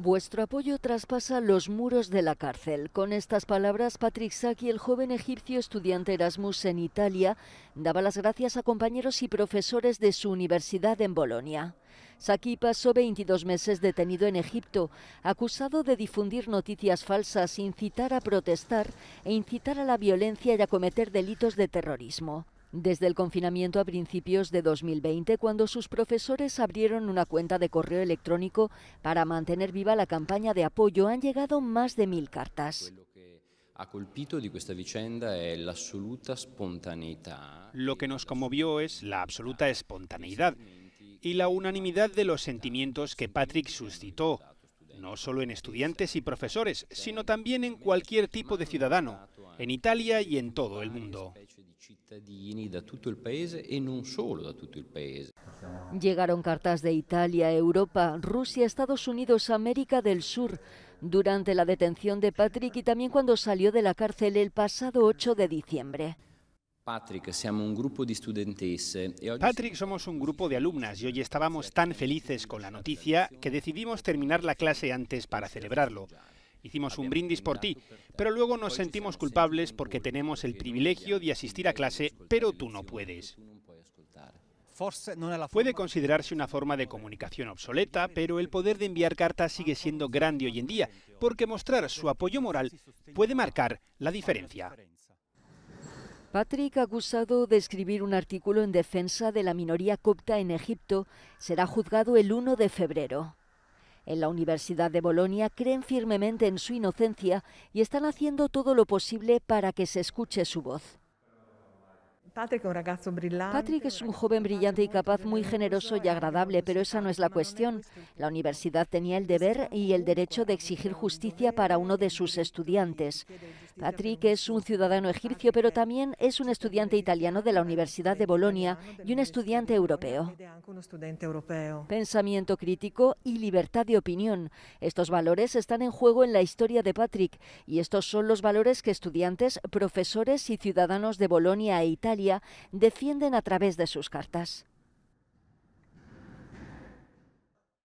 Vuestro apoyo traspasa los muros de la cárcel. Con estas palabras, Patrick Saki, el joven egipcio estudiante Erasmus en Italia, daba las gracias a compañeros y profesores de su universidad en Bolonia. Saki pasó 22 meses detenido en Egipto, acusado de difundir noticias falsas, incitar a protestar e incitar a la violencia y a cometer delitos de terrorismo desde el confinamiento a principios de 2020, cuando sus profesores abrieron una cuenta de correo electrónico para mantener viva la campaña de apoyo, han llegado más de mil cartas. Lo que nos conmovió es la absoluta espontaneidad y la unanimidad de los sentimientos que Patrick suscitó, no solo en estudiantes y profesores, sino también en cualquier tipo de ciudadano, en Italia y en todo el mundo. Llegaron cartas de Italia, Europa, Rusia, Estados Unidos, América del Sur. Durante la detención de Patrick y también cuando salió de la cárcel el pasado 8 de diciembre. E Patrick, somos un grupo de alumnas y hoy estábamos tan felices con la noticia que decidimos terminar la clase antes para celebrarlo. Hicimos un brindis por ti, pero luego nos sentimos culpables porque tenemos el privilegio de asistir a clase, pero tú no puedes. Puede considerarse una forma de comunicación obsoleta, pero el poder de enviar cartas sigue siendo grande hoy en día, porque mostrar su apoyo moral puede marcar la diferencia. Patrick, acusado de escribir un artículo en defensa de la minoría copta en Egipto, será juzgado el 1 de febrero. En la Universidad de Bolonia creen firmemente en su inocencia y están haciendo todo lo posible para que se escuche su voz. Patrick es un joven brillante y capaz, muy generoso y agradable, pero esa no es la cuestión. La universidad tenía el deber y el derecho de exigir justicia para uno de sus estudiantes. Patrick es un ciudadano egipcio, pero también es un estudiante italiano de la Universidad de Bolonia y un estudiante europeo. Pensamiento crítico y libertad de opinión. Estos valores están en juego en la historia de Patrick y estos son los valores que estudiantes, profesores y ciudadanos de Bolonia e Italia defienden a través de sus cartas.